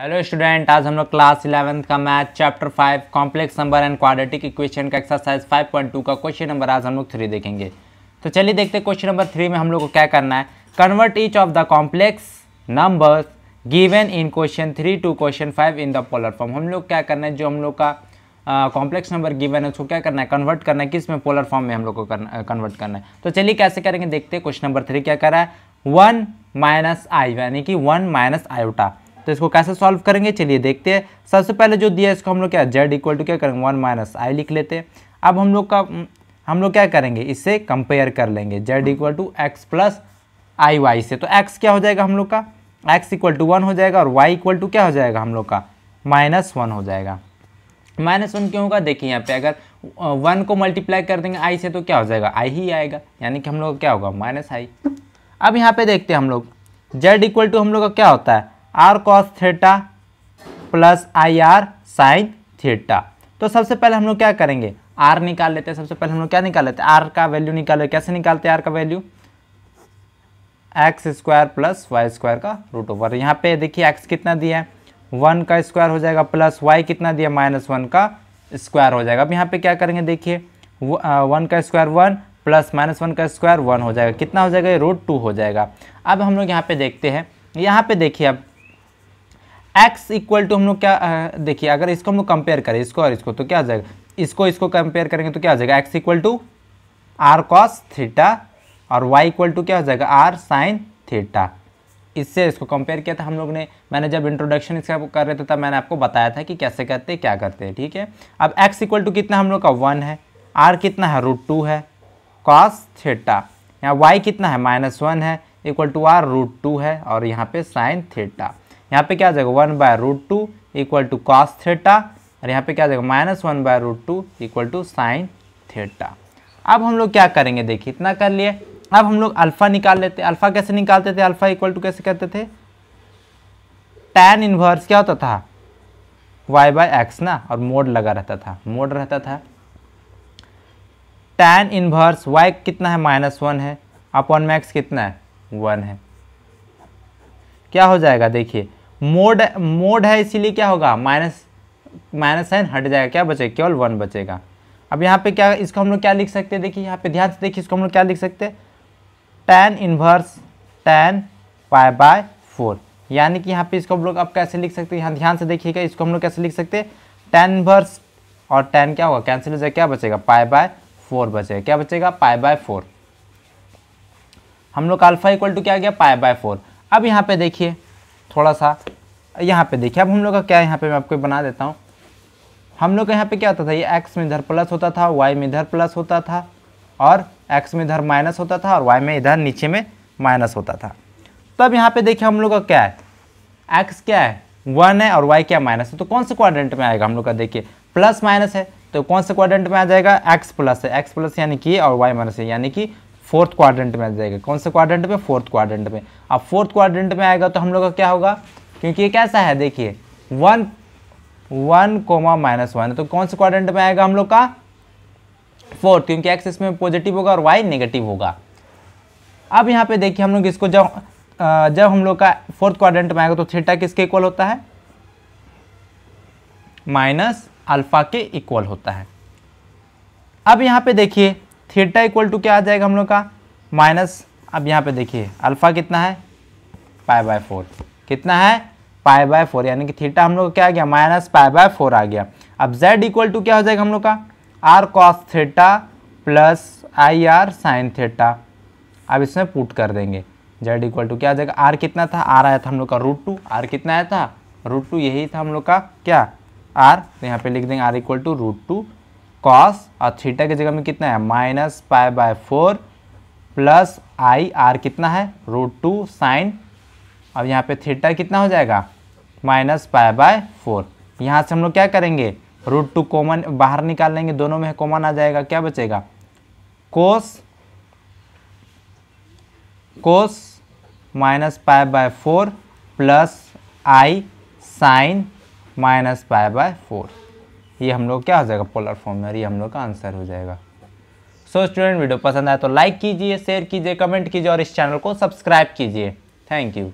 hello student आज हम लोग क्लास इलेवंथ का math chapter five complex number and quadratic equation का एक्सरसाइज फाइव पॉइंट टू का क्वेश्चन नंबर आज हम लोग थ्री देखेंगे तो चलिए देखते हैं क्वेश्चन नंबर थ्री में हम लोग को क्या करना है convert each of the complex numbers given in question three two question five in the polar form हम लोग क्या करना है जो हम लोग का कॉम्प्लेक्स नंबर गिवन है उसको क्या करना है कन्वर्ट करना है किस में पोलर फॉर्म में हम लोग को कन्वर्ट करना है तो चलिए कैसे करेंगे देखते हैं क्वेश्चन नंबर थ्री क्या करा है वन माइनस आई यानी कि वन माइनस आयोटा तो इसको कैसे सॉल्व करेंगे चलिए देखते हैं सबसे पहले जो दिया है इसको हम लोग क्या जेड इक्वल टू क्या करेंगे वन माइनस आई लिख लेते हैं अब हम लोग का हम लोग क्या करेंगे इससे कंपेयर कर लेंगे Z equal to X plus I Y से तो एक्स क्या हो जाएगा हम लोग का एक्स इक्वल टू वन हो जाएगा और वाई इक्वल टू क्या हो जाएगा हम लोग का माइनस वन हो जाएगा माइनस वन क्यों होगा देखिए यहाँ पे अगर वन को मल्टीप्लाई कर देंगे आई से तो क्या हो जाएगा आई ही आएगा यानी कि हम लोग क्या होगा माइनस आई अब यहाँ पे देखते हैं हम लोग जेड इक्वल टू हम लोग का क्या होता है R cos theta plus I R sine theta तो सबसे पहले हम लोग क्या करेंगे आर निकाल लेते हैं सबसे पहले हम लोग क्या निकाल लेते हैं आर का वैल्यू लेते कैसे निकालते हैं आर का value X square plus Y square का रूट ओवर यहाँ पे देखिए एक्स कितना दिया है वन का स्क्वायर हो जाएगा प्लस वाई कितना दिया माइनस वन का स्क्वायर हो जाएगा अब यहाँ पे क्या करेंगे देखिए वन का square one plus minus one का स्क्वायर वन हो जाएगा कितना हो जाएगा ये रूट टू हो जाएगा अब हम लोग यहाँ पे देखते हैं यहाँ पे देखिए अब एक्स इक्वल टू हम लोग क्या देखिए अगर इसको हम लोग कंपेयर करें इसको और इसको तो क्या आ जाएगा इसको इसको कंपेयर करेंगे तो क्या आ जाएगा X equal to R cos theta और वाई इक्वल टू क्या हो जाएगा आर साइन थीटा इससे इसको कंपेयर किया था हम लोग ने मैंने जब इंट्रोडक्शन इसका कर रहे थे तब मैंने आपको बताया था कि कैसे करते हैं क्या करते हैं ठीक है अब एक्स इक्वल टू कितना हम लोग का वन है आर कितना है रूट टू है कॉस थीटा यहाँ वाई कितना है माइनस वन है equal to R root two है और यहाँ पे साइन थीटा यहाँ पे क्या आ जाएगा one by root two equal to cos theta और यहाँ पे क्या आ जाएगा minus one by root two equal to sine theta अब हम लोग क्या करेंगे देखिए इतना कर लिए अब हम लोग अल्फ़ा निकाल लेते हैं अल्फ़ा कैसे निकालते थे अल्फ़ा इक्वल टू कैसे करते थे टैन इन्वर्स क्या होता था वाई बाय एक्स ना और मोड लगा रहता था मोड रहता था टैन इन्वर्स वाई कितना है माइनस वन है अपॉन मैक्स कितना है वन है क्या हो जाएगा देखिए मोड मोड है इसीलिए क्या होगा माइनस माइनस साइन हट जाएगा क्या बचेगा केवल वन बचेगा अब यहाँ पे क्या इसको हम लोग क्या लिख सकते हैं देखिए यहाँ पे ध्यान से देखिए इसको हम लोग क्या लिख सकते हैं tan inverse tan pi by four यानी कि यहाँ पे इसको हम लोग अब कैसे लिख सकते हैं यहाँ ध्यान से देखिएगा इसको हम लोग कैसे लिख सकते हैं टेन इनवर्स और टेन क्या होगा कैंसिल हो जाएगा क्या बचेगा पाई बाय फोर बचेगा क्या बचेगा पाई बाय फोर हम लोग अल्फा इक्वल टू क्या गया पाई बाय फोर अब यहाँ पे देखिए थोड़ा सा यहाँ पे देखिए अब हम लोग का क्या यहाँ पे मैं आपको बना देता हूँ हम लोग का यहाँ पे क्या होता था ये एक्स में इधर प्लस होता था वाई में इधर प्लस होता था और एक्स में इधर माइनस होता था और वाई में इधर नीचे में माइनस होता था तब तो यहाँ पे देखिए हम लोग का क्या है एक्स क्या है वन है और वाई क्या माइनस है तो कौन से क्वाड्रेंट में आएगा हम लोग का देखिए प्लस माइनस है तो कौन से क्वाड्रेंट में आ जाएगा एक्स प्लस है एक्स प्लस यानी कि और वाई माइनस है यानी कि फोर्थ क्वाड्रेंट में आ जाएगा कौन से क्वाड्रेंट में फोर्थ क्वाड्रेंट में अब फोर्थ क्वाड्रेंट में आएगा तो हम लोग का क्या होगा क्योंकि ये कैसा है देखिए one one comma minus one तो कौन से क्वाड्रेंट में आएगा हम लोग का फोर्थ क्योंकि एक्स इसमें पॉजिटिव होगा और वाई नेगेटिव होगा अब यहाँ पे देखिए हम लोग इसको जब जब हम लोग का फोर्थ क्वाड्रेंट में आएगा तो थीटा किसके इक्वल होता है माइनस अल्फा के इक्वल होता है अब यहाँ पे देखिए थीटा इक्वल टू क्या आ जाएगा हम लोग का माइनस अब यहाँ पे देखिए अल्फ़ा कितना है पाए बाय फोर कितना है पाए बाय फोर यानी कि थीटा हम लोग क्या आ गया माइनस पाए बाय फोर आ गया अब जेड इक्वल टू क्या हो जाएगा हम लोग का R cos theta plus I R sine theta अब इसमें पुट कर देंगे जेड इक्वल टू क्या आ जाएगा आर कितना था आर आया था हम लोग का रूट टू आर कितना आया था रूट टू यही था हम लोग का क्या आर तो यहाँ पे लिख देंगे R equal to root two cos और थीटा की जगह में कितना है minus pi by four plus I R कितना है रूट टू साइन अब यहाँ पे थीटा कितना हो जाएगा माइनस पाई बाय फोर यहाँ से हम लोग क्या करेंगे रूट टू कॉमन बाहर निकाल लेंगे दोनों में कॉमन आ जाएगा क्या बचेगा cos cos minus pi by four plus I sine minus pi by four ये हम लोग क्या हो जाएगा पोलर फॉर्म में और ये हम लोग का आंसर हो जाएगा सो so, स्टूडेंट वीडियो पसंद आए तो लाइक कीजिए शेयर कीजिए कमेंट कीजिए और इस चैनल को सब्सक्राइब कीजिए थैंक यू